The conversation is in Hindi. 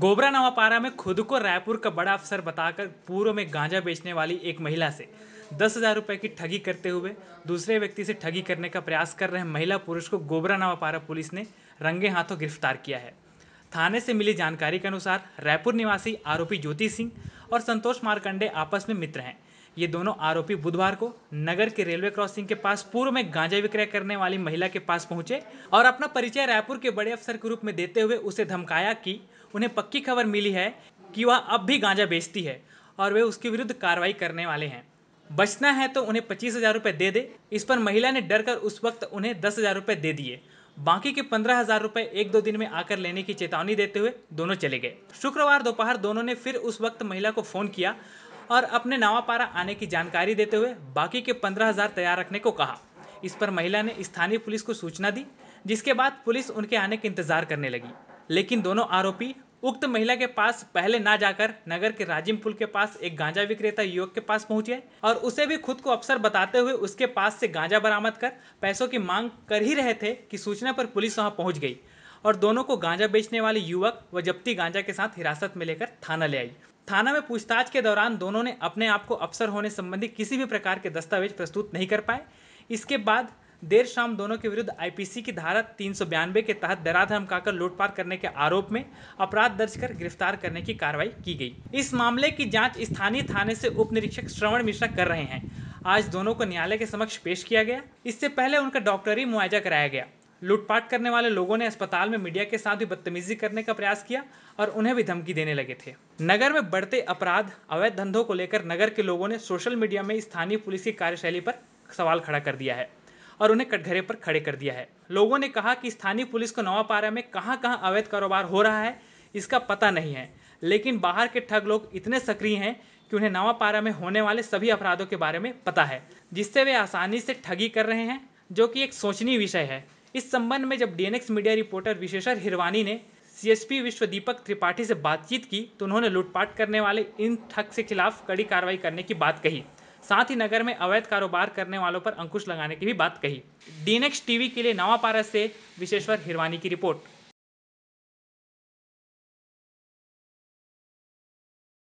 गोबरा नवापारा में खुद को रायपुर का बड़ा अफसर बताकर पूर्व में गांजा बेचने वाली एक महिला से दस हजार रुपये की ठगी करते हुए दूसरे व्यक्ति से ठगी करने का प्रयास कर रहे महिला पुरुष को गोबरा नवापारा पुलिस ने रंगे हाथों गिरफ्तार किया है थाने से मिली जानकारी के अनुसार रायपुर निवासी आरोपी ज्योति सिंह और संतोष मारकंडे आपस में मित्र हैं ये दोनों आरोपी बुधवार को नगर के रेलवे क्रॉसिंग के पास पूर्व में गांजा विक्रय करने वाली महिला के पास पहुंचे और अपना परिचय रायपुर के बड़े अफसर के रूप में देते हुए उसे धमकाया कि उन्हें पक्की खबर मिली है कि वह अब भी गांजा बेचती है और वे उसके विरुद्ध कार्रवाई करने वाले हैं बचना है तो उन्हें पच्चीस हज़ार रुपये दे दे इस पर महिला ने डर कर उस वक्त उन्हें दस हज़ार रुपये दे दिए बाकी के पंद्रह हजार रूपए एक दो दिन में आकर लेने की चेतावनी देते हुए दोनों चले गए शुक्रवार दोपहर दोनों ने फिर उस वक्त महिला को फोन किया और अपने नवापारा आने की जानकारी देते हुए बाकी के पंद्रह हजार तैयार रखने को कहा इस पर महिला ने स्थानीय पुलिस को सूचना दी जिसके बाद पुलिस उनके आने का इंतजार करने लगी लेकिन दोनों आरोपी उक्त महिला के पास पहले ना जाकर नगर के राजिम पुल के पास एक गांजा विक्रेता युवक के पास पहुंचे और उसे भी खुद को अफसर बताते हुए उसके पास से गांजा बरामद कर पैसों की मांग कर ही रहे थे कि सूचना पर पुलिस वहां पहुंच गई और दोनों को गांजा बेचने वाले युवक व जब्ती गांजा के साथ हिरासत में लेकर थाना ले आई थाना में पूछताछ के दौरान दोनों ने अपने आप को अफसर होने संबंधी किसी भी प्रकार के दस्तावेज प्रस्तुत नहीं कर पाए इसके बाद देर शाम दोनों के विरुद्ध आईपीसी की धारा तीन के तहत दरार धमकाकर लूटपाट करने के आरोप में अपराध दर्ज कर गिरफ्तार करने की कार्रवाई की गई इस मामले की जांच स्थानीय थाने से उप निरीक्षक श्रवण मिश्रा कर रहे हैं आज दोनों को न्यायालय के समक्ष पेश किया गया इससे पहले उनका डॉक्टरी मुआवजा कराया गया लूटपाट करने वाले लोगों ने अस्पताल में मीडिया के साथ भी बदतमीजी करने का प्रयास किया और उन्हें भी धमकी देने लगे थे नगर में बढ़ते अपराध अवैध धंधों को लेकर नगर के लोगों ने सोशल मीडिया में स्थानीय पुलिस की कार्यशैली पर सवाल खड़ा कर दिया है और उन्हें कटघरे पर खड़े कर दिया है लोगों ने कहा कि स्थानीय पुलिस को नवापारा में कहाँ कहाँ अवैध कारोबार हो रहा है इसका पता नहीं है लेकिन बाहर के ठग लोग इतने सक्रिय हैं कि उन्हें नवापारा में होने वाले सभी अपराधों के बारे में पता है जिससे वे आसानी से ठगी कर रहे हैं जो कि एक सोचनीय विषय है इस संबंध में जब DNX media reporter Vishesar Hirwani ने सीएसपी विश्व दीपक त्रिपाठी से बातचीत की तो उन्होंने लूटपाट करने वाले इन ठग के खिलाफ कड़ी कार्रवाई करने की बात कही साथ ही नगर में अवैध कारोबार करने वालों पर अंकुश लगाने की भी बात कही डीएनएक्स टीवी के लिए नवापारा से विशेश्वर हिरवानी की रिपोर्ट